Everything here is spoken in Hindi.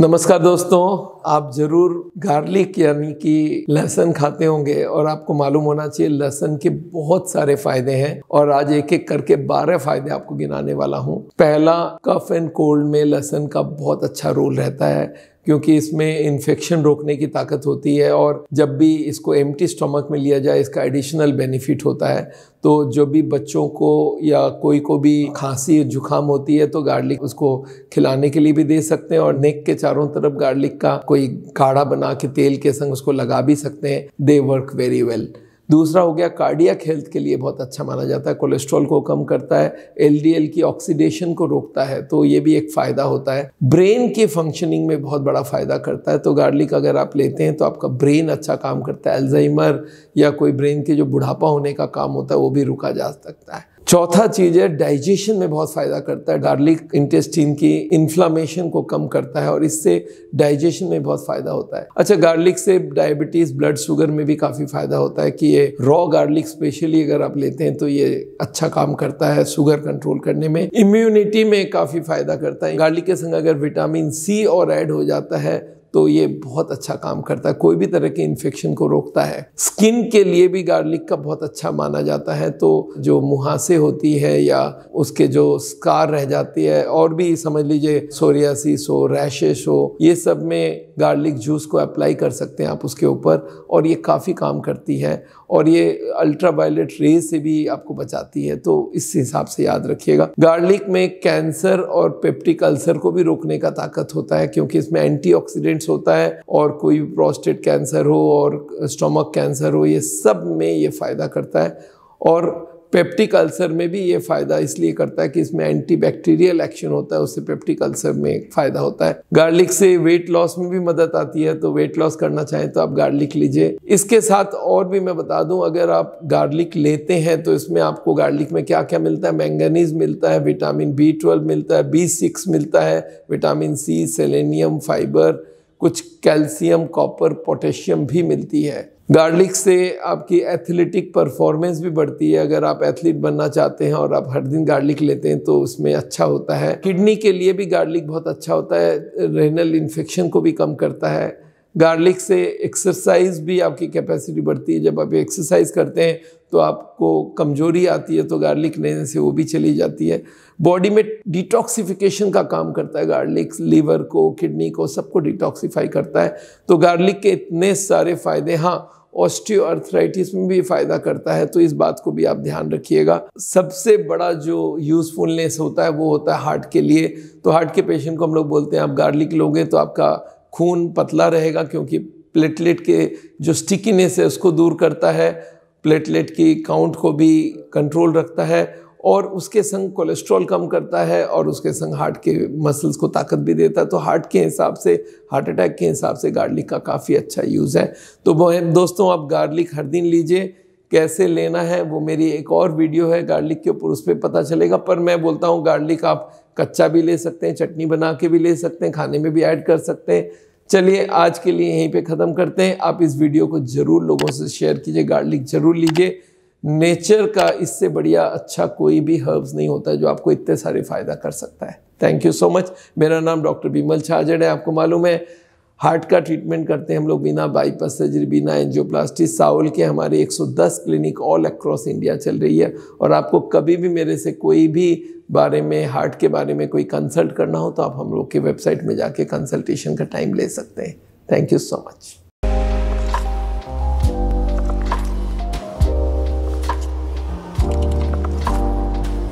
नमस्कार दोस्तों आप ज़रूर गार्लिक यानी कि लहसुन खाते होंगे और आपको मालूम होना चाहिए लहसुन के बहुत सारे फायदे हैं और आज एक एक करके बारह फायदे आपको गिनाने वाला हूँ पहला कफ एंड कोल्ड में लहसुन का बहुत अच्छा रोल रहता है क्योंकि इसमें इन्फेक्शन रोकने की ताकत होती है और जब भी इसको एम स्टमक में लिया जाए इसका एडिशनल बेनिफिट होता है तो जो भी बच्चों को या कोई को भी खांसी जुकाम होती है तो गार्लिक उसको खिलाने के लिए भी दे सकते हैं और नेक के चारों तरफ गार्लिक का कोई काढ़ा बना के तेल के संग उसको लगा भी सकते हैं दे वर्क वेरी वेल दूसरा हो गया कार्डियक हेल्थ के लिए बहुत अच्छा माना जाता है कोलेस्ट्रॉल को कम करता है एलडीएल की ऑक्सीडेशन को रोकता है तो ये भी एक फ़ायदा होता है ब्रेन के फंक्शनिंग में बहुत बड़ा फ़ायदा करता है तो गार्लिक अगर आप लेते हैं तो आपका ब्रेन अच्छा काम करता है एल्जाइमर या कोई ब्रेन के जो बुढ़ापा होने का काम होता है वो भी रुका जा सकता है चौथा चीज़ है डाइजेशन में बहुत फ़ायदा करता है गार्लिक इंटेस्टिन की इन्फ्लामेशन को कम करता है और इससे डाइजेशन में बहुत फ़ायदा होता है अच्छा गार्लिक से डायबिटीज़ ब्लड शुगर में भी काफ़ी फ़ायदा होता है कि ये रॉ गार्लिक स्पेशली अगर आप लेते हैं तो ये अच्छा काम करता है शुगर कंट्रोल करने में इम्यूनिटी में काफ़ी फ़ायदा करता है गार्लिक के संग अगर विटामिन सी और ऐड हो जाता है तो ये बहुत अच्छा काम करता है कोई भी तरह के इन्फेक्शन को रोकता है स्किन के लिए भी गार्लिक का बहुत अच्छा माना जाता है तो जो मुहासे होती है या उसके जो स्कार रह जाती है और भी समझ लीजिए सोरियासिस हो रैशेस हो ये सब में गार्लिक जूस को अप्लाई कर सकते हैं आप उसके ऊपर और ये काफ़ी काम करती है और ये अल्ट्रा वायलेट से भी आपको बचाती है तो इस हिसाब से याद रखिएगा गार्लिक में कैंसर और पेप्टिक अल्सर को भी रोकने का ताकत होता है क्योंकि इसमें एंटीऑक्सीडेंट एड्स होता है और कोई प्रोस्टेट कैंसर हो और स्टोमक कैंसर हो ये सब में ये फ़ायदा करता है और पेप्टिक अल्सर में भी ये फ़ायदा इसलिए करता है कि इसमें एंटी बैक्टीरियल एक्शन होता है उससे पेप्टिक अल्सर में फ़ायदा होता है गार्लिक से वेट लॉस में भी मदद आती है तो वेट लॉस करना चाहें तो आप गार्लिक लीजिए इसके साथ और भी मैं बता दूं अगर आप गार्लिक लेते हैं तो इसमें आपको गार्लिक में क्या क्या मिलता है मैंगनीज मिलता है विटामिन बी मिलता है बी मिलता है विटामिन सी सेलेनियम फाइबर कुछ कैल्शियम कॉपर पोटेशियम भी मिलती है गार्लिक से आपकी एथलेटिक परफॉर्मेंस भी बढ़ती है अगर आप एथलीट बनना चाहते हैं और आप हर दिन गार्लिक लेते हैं तो उसमें अच्छा होता है किडनी के लिए भी गार्लिक बहुत अच्छा होता है रेनल इन्फेक्शन को भी कम करता है गार्लिक से एक्सरसाइज भी आपकी कैपेसिटी बढ़ती है जब आप एक्सरसाइज करते हैं तो आपको कमजोरी आती है तो गार्लिक लेने से वो भी चली जाती है बॉडी में डिटॉक्सिफिकेशन का काम करता है गार्लिक लीवर को किडनी को सबको डिटॉक्सीफाई करता है तो गार्लिक के इतने सारे फ़ायदे हाँ ऑस्टियोआर्थराइटिस में भी फ़ायदा करता है तो इस बात को भी आप ध्यान रखिएगा सबसे बड़ा जो यूज़फुलनेस होता है वो होता है हार्ट के लिए तो हार्ट के पेशेंट को हम लोग बोलते हैं आप गार्लिक लोगे तो आपका खून पतला रहेगा क्योंकि प्लेटलेट के जो स्टिकीनेस है उसको दूर करता है प्लेटलेट की काउंट को भी कंट्रोल रखता है और उसके संग कोलेस्ट्रॉल कम करता है और उसके संग हार्ट के मसल्स को ताकत भी देता है तो हार्ट के हिसाब से हार्ट अटैक के हिसाब से गार्लिक का काफ़ी अच्छा यूज़ है तो दोस्तों आप गार्लिक हर दिन लीजिए कैसे लेना है वो मेरी एक और वीडियो है गार्लिक के ऊपर उस पर पता चलेगा पर मैं बोलता हूँ गार्लिक आप कच्चा भी ले सकते हैं चटनी बना के भी ले सकते हैं खाने में भी ऐड कर सकते हैं चलिए आज के लिए यहीं पे ख़त्म करते हैं आप इस वीडियो को ज़रूर लोगों से शेयर कीजिए गार्लिक ज़रूर लीजिए नेचर का इससे बढ़िया अच्छा कोई भी हर्ब्स नहीं होता जो आपको इतने सारे फ़ायदा कर सकता है थैंक यू सो मच मेरा नाम डॉक्टर बीमल छाजड़ है आपको मालूम है हार्ट का ट्रीटमेंट करते हैं हम लोग बिना बाईपास सर्जरी बिना एंजियोप्लास्टी साउल के हमारे 110 क्लिनिक ऑल अक्रॉस इंडिया चल रही है और आपको कभी भी मेरे से कोई भी बारे में हार्ट के बारे में कोई कंसल्ट करना हो तो आप हम लोग के वेबसाइट में जाके कंसल्टेशन का टाइम ले सकते हैं थैंक यू सो मच